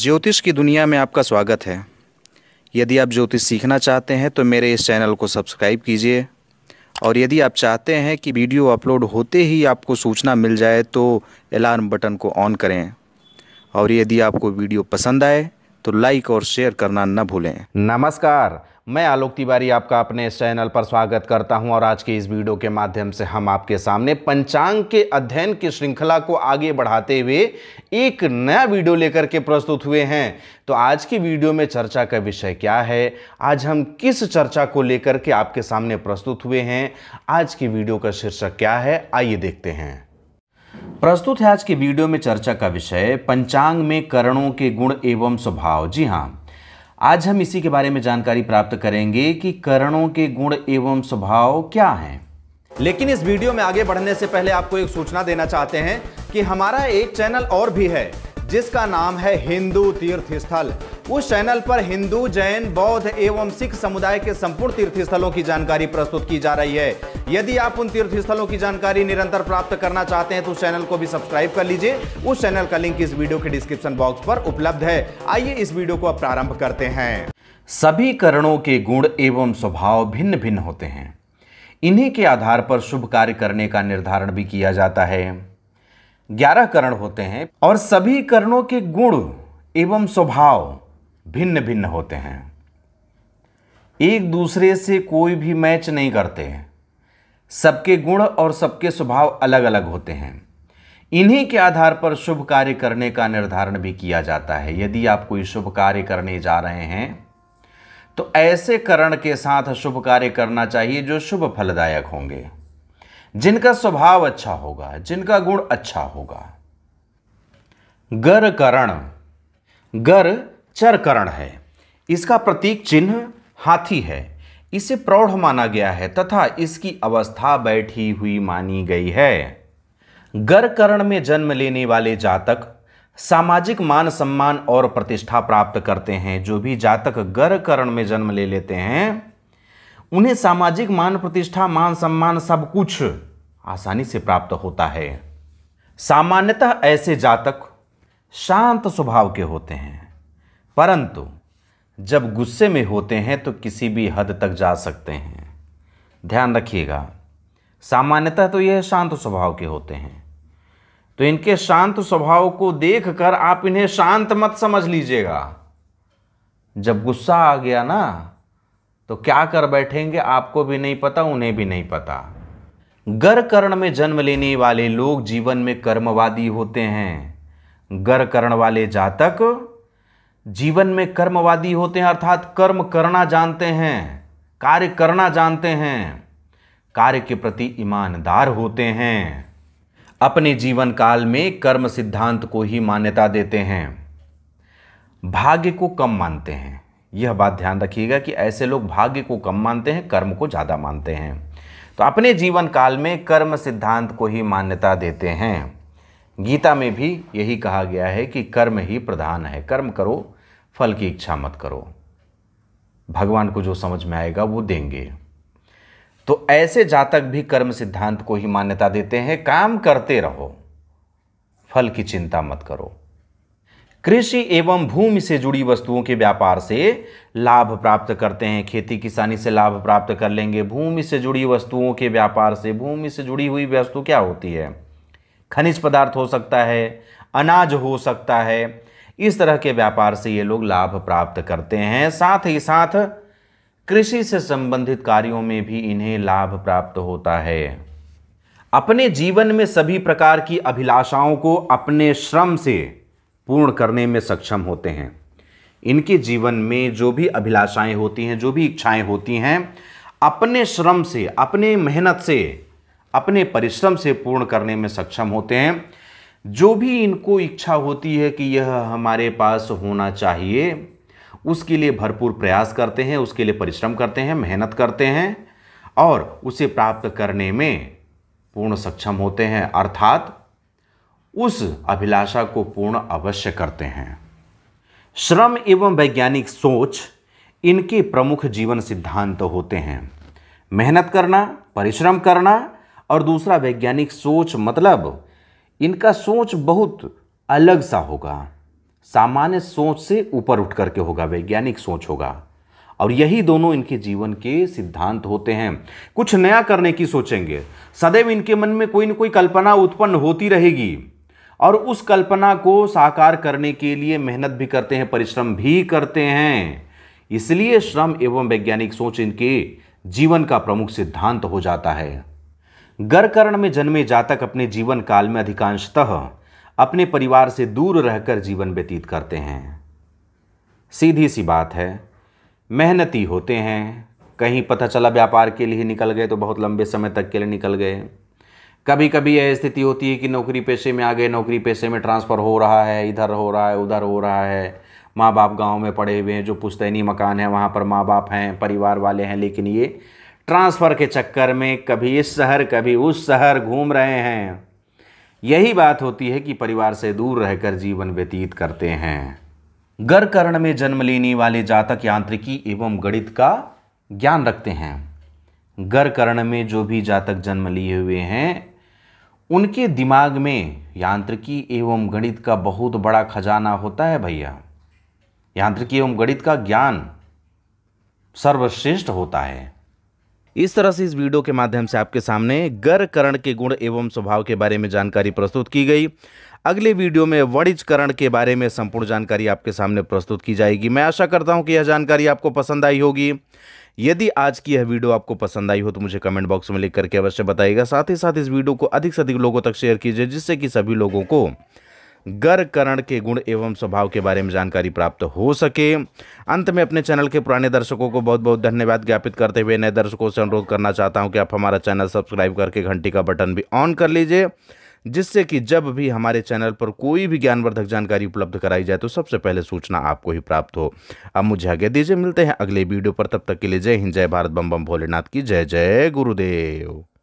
ज्योतिष की दुनिया में आपका स्वागत है यदि आप ज्योतिष सीखना चाहते हैं तो मेरे इस चैनल को सब्सक्राइब कीजिए और यदि आप चाहते हैं कि वीडियो अपलोड होते ही आपको सूचना मिल जाए तो अलार्म बटन को ऑन करें और यदि आपको वीडियो पसंद आए तो लाइक और शेयर करना न भूलें नमस्कार मैं आलोक तिवारी आपका अपने इस चैनल पर स्वागत करता हूं और आज के इस वीडियो के माध्यम से हम आपके सामने पंचांग के अध्ययन की श्रृंखला को आगे बढ़ाते हुए एक नया वीडियो लेकर के प्रस्तुत हुए हैं तो आज की वीडियो में चर्चा का विषय क्या है आज हम किस चर्चा को लेकर के आपके सामने प्रस्तुत हुए हैं आज की वीडियो का शीर्षक क्या है आइए देखते हैं प्रस्तुत है आज की वीडियो में चर्चा का विषय पंचांग में करणों के गुण एवं स्वभाव जी हाँ आज हम इसी के बारे में जानकारी प्राप्त करेंगे कि करणों के गुण एवं स्वभाव क्या हैं लेकिन इस वीडियो में आगे बढ़ने से पहले आपको एक सूचना देना चाहते हैं कि हमारा एक चैनल और भी है जिसका नाम है हिंदू तीर्थ स्थल उस चैनल पर हिंदू जैन बौद्ध एवं सिख समुदाय के संपूर्ण तीर्थ स्थलों की जानकारी प्रस्तुत की जा रही है यदि आप उन तीर्थ स्थलों की जानकारी निरंतर प्राप्त करना चाहते हैं तो चैनल को भी सब्सक्राइब कर लीजिए उस चैनल का लिंक इस वीडियो के डिस्क्रिप्शन बॉक्स पर उपलब्ध है आइए इस वीडियो को प्रारंभ करते हैं सभी करणों के गुण एवं स्वभाव भिन्न भिन्न होते हैं इन्हीं के आधार पर शुभ कार्य करने का निर्धारण भी किया जाता है ग्यारह करण होते हैं और सभी कर्णों के गुण एवं स्वभाव भिन्न भिन्न होते हैं एक दूसरे से कोई भी मैच नहीं करते सबके गुण और सबके स्वभाव अलग अलग होते हैं इन्हीं के आधार पर शुभ कार्य करने का निर्धारण भी किया जाता है यदि आप कोई शुभ कार्य करने जा रहे हैं तो ऐसे करण के साथ शुभ कार्य करना चाहिए जो शुभ फलदायक होंगे जिनका स्वभाव अच्छा होगा जिनका गुण अच्छा होगा गर करण गर चर करण है इसका प्रतीक चिन्ह हाथी है इसे प्रौढ़ माना गया है तथा इसकी अवस्था बैठी हुई मानी गई है गर करण में जन्म लेने वाले जातक सामाजिक मान सम्मान और प्रतिष्ठा प्राप्त करते हैं जो भी जातक गर करण में जन्म ले लेते हैं उन्हें सामाजिक मान प्रतिष्ठा मान सम्मान सब कुछ आसानी से प्राप्त होता है सामान्यतः ऐसे जातक शांत स्वभाव के होते हैं परंतु जब गुस्से में होते हैं तो किसी भी हद तक जा सकते हैं ध्यान रखिएगा सामान्यतः तो यह शांत स्वभाव के होते हैं तो इनके शांत स्वभाव को देखकर आप इन्हें शांत मत समझ लीजिएगा जब गुस्सा आ गया ना तो क्या कर बैठेंगे आपको भी नहीं पता उन्हें भी नहीं पता गर्कर्ण में जन्म लेने वाले लोग जीवन में कर्मवादी होते हैं गर्कर्ण वाले जातक जीवन में कर्मवादी होते हैं अर्थात कर्म करना जानते हैं कार्य करना जानते हैं कार्य के प्रति ईमानदार होते हैं अपने जीवन काल में कर्म सिद्धांत को ही मान्यता देते हैं भाग्य को कम मानते हैं यह बात ध्यान रखिएगा कि ऐसे लोग भाग्य को कम मानते हैं कर्म को ज़्यादा मानते हैं तो अपने जीवन काल में कर्म सिद्धांत को ही मान्यता देते हैं गीता में भी यही कहा गया है कि कर्म ही प्रधान है कर्म करो फल की इच्छा मत करो भगवान को जो समझ में आएगा वो देंगे तो ऐसे जातक भी कर्म सिद्धांत को ही मान्यता देते हैं काम करते रहो फल की चिंता मत करो कृषि एवं भूमि से जुड़ी वस्तुओं के व्यापार से लाभ प्राप्त करते हैं खेती किसानी से लाभ प्राप्त कर लेंगे भूमि से जुड़ी वस्तुओं के व्यापार से भूमि से जुड़ी हुई वस्तु क्या होती है खनिज पदार्थ हो सकता है अनाज हो सकता है इस तरह के व्यापार से ये लोग लाभ प्राप्त करते हैं साथ ही साथ कृषि से संबंधित कार्यों में भी इन्हें लाभ प्राप्त होता है अपने जीवन में सभी प्रकार की अभिलाषाओं को अपने श्रम से पूर्ण करने में सक्षम होते हैं इनके जीवन में जो भी अभिलाषाएं होती हैं जो भी इच्छाएं होती हैं अपने श्रम से अपने मेहनत से अपने परिश्रम से पूर्ण करने में सक्षम होते हैं जो भी इनको इच्छा होती है कि यह हमारे पास होना चाहिए उसके लिए भरपूर प्रयास करते हैं उसके लिए परिश्रम करते हैं मेहनत करते हैं और उसे प्राप्त करने में पूर्ण सक्षम होते हैं अर्थात उस अभिलाषा को पूर्ण अवश्य करते हैं श्रम एवं वैज्ञानिक सोच इनके प्रमुख जीवन सिद्धांत तो होते हैं मेहनत करना परिश्रम करना और दूसरा वैज्ञानिक सोच मतलब इनका सोच बहुत अलग सा होगा सामान्य सोच से ऊपर उठ करके होगा वैज्ञानिक सोच होगा और यही दोनों इनके जीवन के सिद्धांत होते हैं कुछ नया करने की सोचेंगे सदैव इनके मन में कोई न कोई कल्पना उत्पन्न होती रहेगी और उस कल्पना को साकार करने के लिए मेहनत भी करते हैं परिश्रम भी करते हैं इसलिए श्रम एवं वैज्ञानिक सोच इनके जीवन का प्रमुख सिद्धांत हो जाता है गर्करण में जन्मे जातक अपने जीवन काल में अधिकांशतः अपने परिवार से दूर रहकर जीवन व्यतीत करते हैं सीधी सी बात है मेहनती होते हैं कहीं पता चला व्यापार के लिए निकल गए तो बहुत लंबे समय तक के लिए निकल गए कभी कभी यह स्थिति होती है कि नौकरी पेशे में आ गए नौकरी पेशे में ट्रांसफ़र हो रहा है इधर हो रहा है उधर हो रहा है माँ बाप गांव में पड़े हुए हैं जो पुश्तैनी मकान है वहाँ पर माँ बाप हैं परिवार वाले हैं लेकिन ये ट्रांसफ़र के चक्कर में कभी इस शहर कभी उस शहर घूम रहे हैं यही बात होती है कि परिवार से दूर रहकर जीवन व्यतीत करते हैं गर्कर्ण में जन्म लेने वाले जातक यांत्रिकी एवं गणित का ज्ञान रखते हैं गर्कर्ण में जो भी जातक जन्म लिए हुए हैं उनके दिमाग में यांत्रिकी एवं गणित का बहुत बड़ा खजाना होता है भैया यांत्रिकी एवं गणित का ज्ञान सर्वश्रेष्ठ होता है इस तरह से इस वीडियो के माध्यम से आपके सामने गर करण के गुण एवं स्वभाव के बारे में जानकारी प्रस्तुत की गई अगले वीडियो में वणिजकरण के बारे में संपूर्ण जानकारी आपके सामने प्रस्तुत की जाएगी मैं आशा करता हूँ कि यह जानकारी आपको पसंद आई होगी यदि आज की यह वीडियो आपको पसंद आई हो तो मुझे कमेंट बॉक्स में लिख करके अवश्य बताइएगा साथ ही साथ इस वीडियो को अधिक से अधिक लोगों तक शेयर कीजिए जिससे कि सभी लोगों को गर्करण के गुण एवं स्वभाव के बारे में जानकारी प्राप्त हो सके अंत में अपने चैनल के पुराने दर्शकों को बहुत बहुत धन्यवाद ज्ञापित करते हुए नए दर्शकों से अनुरोध करना चाहता हूं कि आप हमारा चैनल सब्सक्राइब करके घंटी का बटन भी ऑन कर लीजिए जिससे कि जब भी हमारे चैनल पर कोई भी ज्ञानवर्धक जानकारी उपलब्ध कराई जाए तो सबसे पहले सूचना आपको ही प्राप्त हो अब मुझे आगे दीजिए मिलते हैं अगले वीडियो पर तब तक के लिए जय हिंद जय भारत बम बम भोलेनाथ की जय जय गुरुदेव